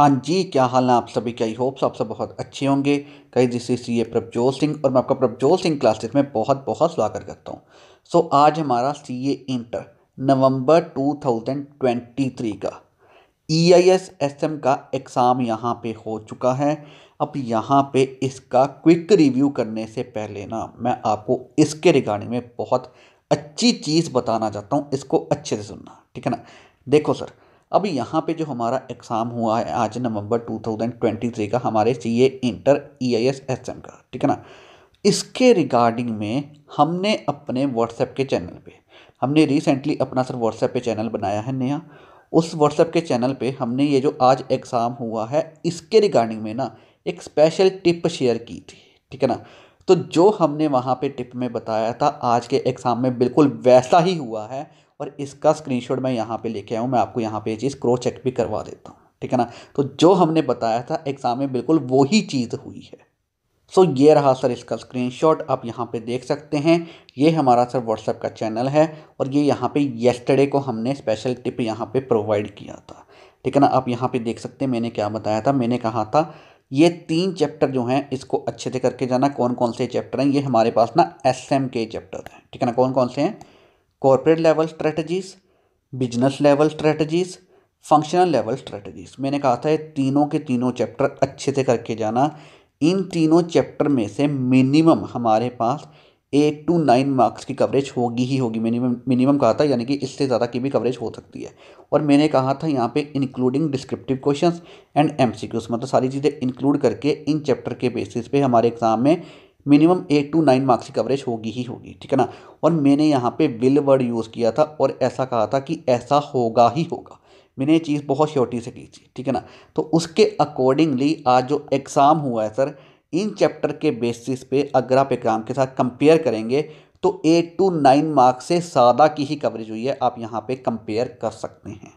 हाँ जी क्या हाल है आप सभी का आई होप्स आप सब बहुत अच्छे होंगे कई जिस सी ए प्रभजोत सिंह और मैं आपका प्रभजोत सिंह क्लासेस में बहुत बहुत स्वागत करता हूँ सो so, आज हमारा सी ए इंटर नवंबर 2023 का E I S S M का एग्ज़ाम यहाँ पे हो चुका है अब यहाँ पे इसका क्विक रिव्यू करने से पहले ना मैं आपको इसके रिगार्डिंग में बहुत अच्छी चीज़ बताना चाहता हूँ इसको अच्छे से सुनना ठीक है ना देखो सर अब यहाँ पे जो हमारा एग्ज़ाम हुआ है आज नवंबर 2023 का हमारे C A inter E I S S M का ठीक है ना इसके रिगार्डिंग में हमने अपने व्हाट्सएप के चैनल पे हमने रिसेंटली अपना सर व्हाट्सएप पे चैनल बनाया है नया उस व्हाट्सएप के चैनल पे हमने ये जो आज एग्ज़ाम हुआ है इसके रिगार्डिंग में ना एक स्पेशल टिप शेयर की थी ठीक है ना तो जो हमने वहाँ पे टिप में बताया था आज के एग्ज़ाम में बिल्कुल वैसा ही हुआ है और इसका स्क्रीनशॉट मैं यहाँ पे लेके आया हूँ मैं आपको यहाँ पे ये चीज़ क्रो चेक भी करवा देता हूँ ठीक है ना तो जो हमने बताया था एग्ज़ाम में बिल्कुल वही चीज़ हुई है सो ये रहा सर इसका स्क्रीनशॉट आप यहाँ पे देख सकते हैं ये हमारा सर व्हाट्सएप का चैनल है और ये यहाँ पे येस्टरडे को हमने स्पेशल टिप यहाँ पे प्रोवाइड किया था ठीक है ना आप यहाँ पे देख सकते हैं मैंने क्या बताया था मैंने कहा था ये तीन चैप्टर जो हैं इसको अच्छे से करके जाना कौन कौन से चैप्टर हैं ये हमारे पास ना एस एम के चैप्टर हैं ठीक है ना कौन कौन से हैं corporate level strategies business level strategies functional level strategies मैंने कहा था ये तीनों के तीनों चैप्टर अच्छे से करके जाना इन तीनों चैप्टर में से मिनिमम हमारे पास एट टू नाइन मार्क्स की कवरेज होगी ही होगी मिनिमम मिनिमम कहा था यानी कि इससे ज़्यादा की भी कवरेज हो सकती है और मैंने कहा था यहाँ पे including descriptive questions and MCQs मतलब सारी चीज़ें इंक्लूड करके इन चैप्टर के बेसिस पे हमारे एग्ज़ाम में minimum eight to nine marks की कवरेज होगी ही होगी ठीक है ना और मैंने यहाँ पर विल वर्ड यूज़ किया था और ऐसा कहा था कि ऐसा होगा ही होगा मैंने ये चीज़ बहुत श्योरिटी से की थी ठीक है ना तो उसके अकॉर्डिंगली आज जो एग्ज़ाम हुआ है सर इन चैप्टर के बेसिस पे अगर आप एग्जाम के साथ कंपेयर करेंगे तो एट टू नाइन मार्क्स से ज़्यादा की ही कवरेज हुई है आप यहाँ पे कंपेयर कर सकते हैं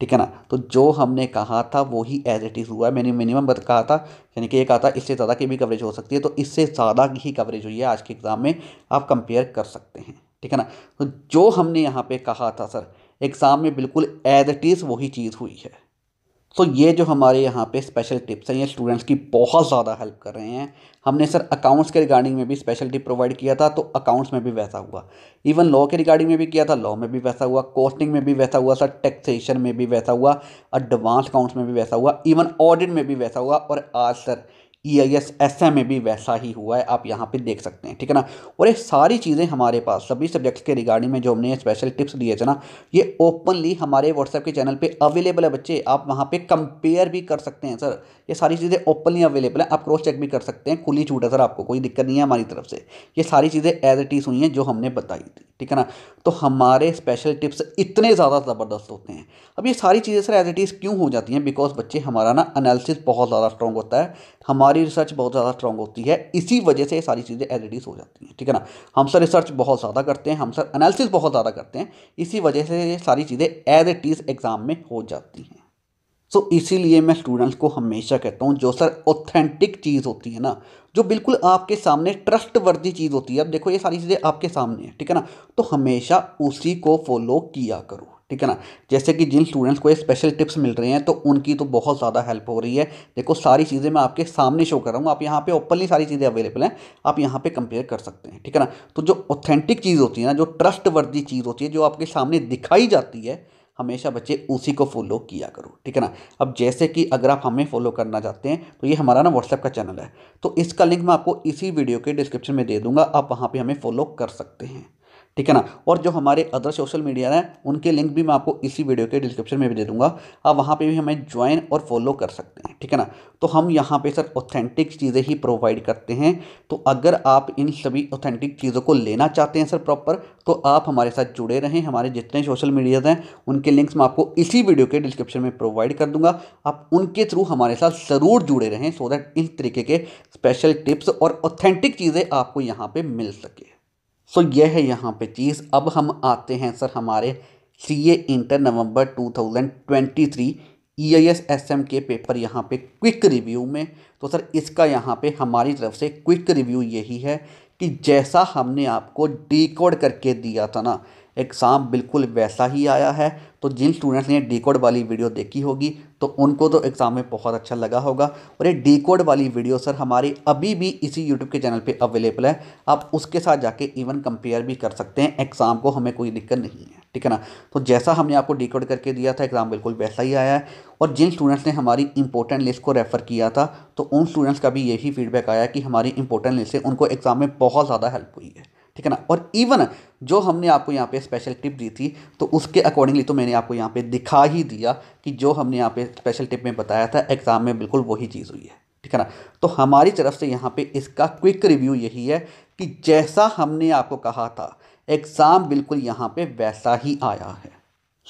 ठीक है ना तो जो हमने कहा था वो ही एज इट इज़ हुआ है मैंने मिनिमम बत कहा था यानी कि ये कहा था इससे ज़्यादा की भी कवरेज हो सकती है तो इससे ज़्यादा की ही कवरेज हुई है आज के एग्ज़ाम में आप कंपेयर कर सकते हैं ठीक है ना तो जो हमने यहाँ पर कहा था सर एग्ज़ाम में बिल्कुल एज इट इज़ वही चीज़ हुई है सो ये जो हमारे यहाँ पे स्पेशल टिप्स हैं ये स्टूडेंट्स की बहुत ज़्यादा हेल्प कर रहे हैं हमने सर अकाउंट्स के रिगार्डिंग में भी स्पेशल टिप प्रोवाइड किया था तो अकाउंट्स में भी वैसा हुआ इवन लॉ के रिगार्डिंग में भी किया था लॉ में भी वैसा हुआ कॉस्टिंग में भी वैसा हुआ सर टैक्सेशन में भी वैसा हुआ एडवांस अकाउंट्स में भी वैसा हुआ इवन ऑडिट में भी वैसा हुआ और आज sir E I S S M में भी वैसा ही हुआ है आप यहाँ पे देख सकते हैं ठीक है ना और ये सारी चीज़ें हमारे पास सभी सब्जेक्ट्स के रिगार्डिंग में जो हमने स्पेशल टिप्स दिए थे ना ये ओपनली हमारे व्हाट्सएप के चैनल पे अवेलेबल है बच्चे आप वहाँ पे कंपेयर भी कर सकते हैं सर ये सारी चीज़ें ओपनली अवेलेबल है आप क्रॉस चेक भी कर सकते हैं खुली छूट है सर आपको कोई दिक्कत नहीं है हमारी तरफ से ये सारी चीज़ें एज इट इज़ हुई हैं जो हमने बताई थी ठीक है ना तो हमारे स्पेशल टिप्स इतने ज़्यादा ज़बरदस्त होते हैं अब ये सारी चीज़ें सर एज इट इज़ क्यों हो जाती हैं बिकॉज बच्चे हमारा ना एनालिसिस बहुत ज़्यादा स्ट्रॉन्ग होता है हमारे हमारी रिसर्च बहुत ज़्यादा स्ट्रॉन्ग होती है इसी वजह से ये सारी चीज़ें एलईडीज हो जाती हैं ठीक है ना हम सर रिसर्च बहुत ज़्यादा करते हैं हम सर एनालिसिस बहुत ज़्यादा करते हैं इसी वजह से ये सारी चीज़ें एज इट इज़ एग्ज़ाम में हो जाती हैं सो so, इसीलिए मैं स्टूडेंट्स को हमेशा कहता हूँ जो सर ऑथेंटिक चीज़ होती है ना जो बिल्कुल आपके सामने ट्रस्ट वर्दी चीज़ होती है अब देखो ये सारी चीज़ें आपके सामने हैं ठीक है ना तो हमेशा उसी को फॉलो किया करो ठीक है ना जैसे कि जिन स्टूडेंट्स को ये स्पेशल टिप्स मिल रहे हैं तो उनकी तो बहुत ज़्यादा हेल्प हो रही है देखो सारी चीज़ें मैं आपके सामने शो कर रहा हूँ आप यहाँ पे ओपनली सारी चीज़ें अवेलेबल हैं आप यहाँ पे कंपेयर कर सकते हैं ठीक है ना तो जो ऑथेंटिक चीज़ होती है ना जो ट्रस्ट वर्दी चीज़ होती है जो आपके सामने दिखाई जाती है हमेशा बच्चे उसी को फॉलो किया करो ठीक है ना अब जैसे कि अगर आप हमें फॉलो करना चाहते हैं तो ये हमारा ना व्हाट्सएप का चैनल है तो इसका लिंक मैं आपको इसी वीडियो के डिस्क्रिप्शन में दे दूंगा आप वहाँ पर हमें फॉलो कर सकते हैं ठीक है ना और जो हमारे अदर सोशल मीडिया हैं उनके लिंक भी मैं आपको इसी वीडियो के डिस्क्रिप्शन में भी दे दूंगा आप वहाँ पे भी हमें ज्वाइन और फॉलो कर सकते हैं ठीक है ना तो हम यहाँ पे सर ऑथेंटिक चीज़ें ही प्रोवाइड करते हैं तो अगर आप इन सभी ऑथेंटिक चीज़ों को लेना चाहते हैं सर प्रॉपर तो आप हमारे साथ जुड़े रहें हमारे जितने सोशल मीडियाज़ हैं उनके लिंक्स मैं आपको इसी वीडियो के डिस्क्रिप्शन में प्रोवाइड कर दूंगा आप उनके थ्रू हमारे साथ ज़रूर जुड़े रहें सो दैट इस तरीके के स्पेशल टिप्स और ऑथेंटिक चीज़ें आपको यहाँ पर मिल सके सो यह है यहाँ पे चीज़ अब हम आते हैं सर हमारे सी ए इंटर नवंबर 2023 E I S S M के पेपर यहाँ पे क्विक रिव्यू में तो सर इसका यहाँ पे हमारी तरफ से क्विक रिव्यू यही है कि जैसा हमने आपको डिकोड करके दिया था ना एग्ज़ाम बिल्कुल वैसा ही आया है तो जिन स्टूडेंट्स ने डिकोड वाली वीडियो देखी होगी तो उनको तो एग्ज़ाम में बहुत अच्छा लगा होगा और ये डी कोड वाली वीडियो सर हमारी अभी भी इसी यूट्यूब के चैनल पे अवेलेबल है आप उसके साथ जाके इवन कंपेयर भी कर सकते हैं एग्ज़ाम को हमें कोई दिक्कत नहीं है ठीक है ना तो जैसा हमने आपको डी कोड करके दिया था एग्ज़ाम बिल्कुल वैसा ही आया है और जिन स्टूडेंट्स ने हमारी इंपॉर्टेंट लिस्ट को रेफ़र किया था तो उन स्टूडेंट्स का भी यही फीडबैक आया कि हमारी इंपॉर्टेंट लिस्ट से उनको एग्ज़ाम में बहुत ज़्यादा हेल्प हुई है ठीक है ना और इवन जो हमने आपको यहाँ पे स्पेशल टिप दी थी तो उसके अकॉर्डिंगली तो मैंने आपको यहाँ पे दिखा ही दिया कि जो हमने यहाँ पे स्पेशल टिप में बताया था एग्ज़ाम में बिल्कुल वही चीज़ हुई है ठीक है ना तो हमारी तरफ से यहाँ पे इसका क्विक रिव्यू यही है कि जैसा हमने आपको कहा था एग्ज़ाम बिल्कुल यहाँ पर वैसा ही आया है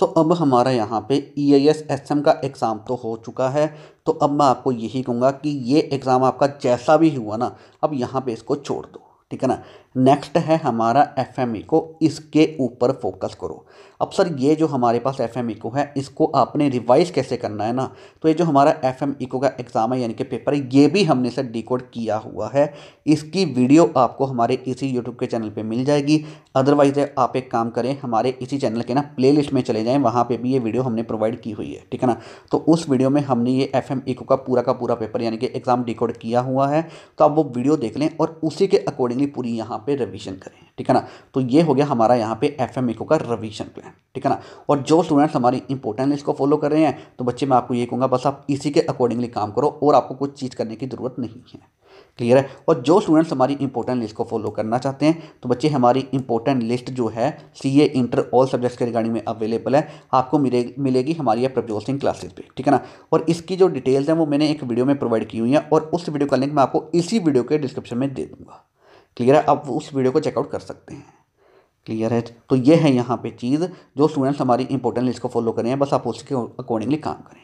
सो so, अब हमारा यहाँ पे E I S S M का एग्ज़ाम तो हो चुका है तो अब मैं आपको यही कहूँगा कि ये एग्ज़ाम आपका जैसा भी हुआ ना अब यहाँ पे इसको छोड़ दो ठीक है ना नेक्स्ट है हमारा एफ एम इको e इसके ऊपर फोकस करो अब सर ये जो हमारे पास एफ एम इको e है इसको आपने रिवाइज कैसे करना है ना तो ये जो हमारा एफ एम इको e का एग्ज़ाम है यानी कि पेपर है ये भी हमने सर डिकोड किया हुआ है इसकी वीडियो आपको हमारे इसी यूट्यूब के चैनल पे मिल जाएगी अदरवाइज़ आप एक काम करें हमारे इसी चैनल के ना लिस्ट में चले जाएँ वहाँ पर भी ये वीडियो हमने प्रोवाइड की हुई है ठीक है ना तो उस वीडियो में हमने ये एफ एम इको का पूरा का पूरा पेपर यानी कि एग्ज़ाम डिकोड किया हुआ है तो आप वो वीडियो देख लें और उसी के अकॉर्डिंगली पूरी यहाँ यहाँ पे रिविजन करें ठीक है ना तो ये हो गया हमारा यहाँ पे एफ एम का रिवीजन प्लान ठीक है ना और जो स्टूडेंट्स हमारी इंपॉर्टेंट लिस्ट को फॉलो कर रहे हैं तो बच्चे मैं आपको ये कहूँगा बस आप इसी के अकॉर्डिंगली काम करो और आपको कुछ चीज़ करने की ज़रूरत नहीं है क्लियर है और जो स्टूडेंट्स हमारी इंपॉर्टेंट लिस्ट को फॉलो करना चाहते हैं तो बच्चे हमारी इंपॉर्टेंट लिस्ट जो है C A inter all subjects के रिगार्डिंग में अवेलेबल है आपको मिले, मिलेगी हमारी प्रभजोल सिंह क्लासेज पर ठीक है ना और इसकी जो डिटेल्स हैं वो मैंने एक वीडियो में प्रोवाइड की हुई है और उस वीडियो का लिंक मैं आपको इसी वीडियो के डिस्क्रिप्शन में दे दूँगा क्लियर है आप उस वीडियो को चेकआउट कर सकते हैं क्लियर है तो ये है यहाँ पे चीज़ जो स्टूडेंट्स हमारी इंपॉर्टेंट लिस्ट को फॉलो करें बस आप उसके अकॉर्डिंगली काम करें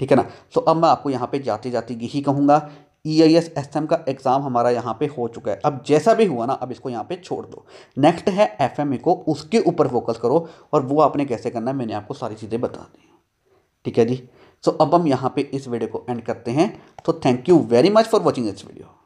ठीक है ना सो अब मैं आपको यहाँ पे जाते जाते यही कहूँगा E I S S M का एग्ज़ाम हमारा यहाँ पे हो चुका है अब जैसा भी हुआ ना अब इसको यहाँ पे छोड़ दो नेक्स्ट है एफ एम ए को उसके ऊपर फोकस करो और वो आपने कैसे करना है मैंने आपको सारी चीज़ें बता दी ठीक है जी सो अब हम यहाँ पे इस वीडियो को एंड करते हैं तो thank you very much for watching this video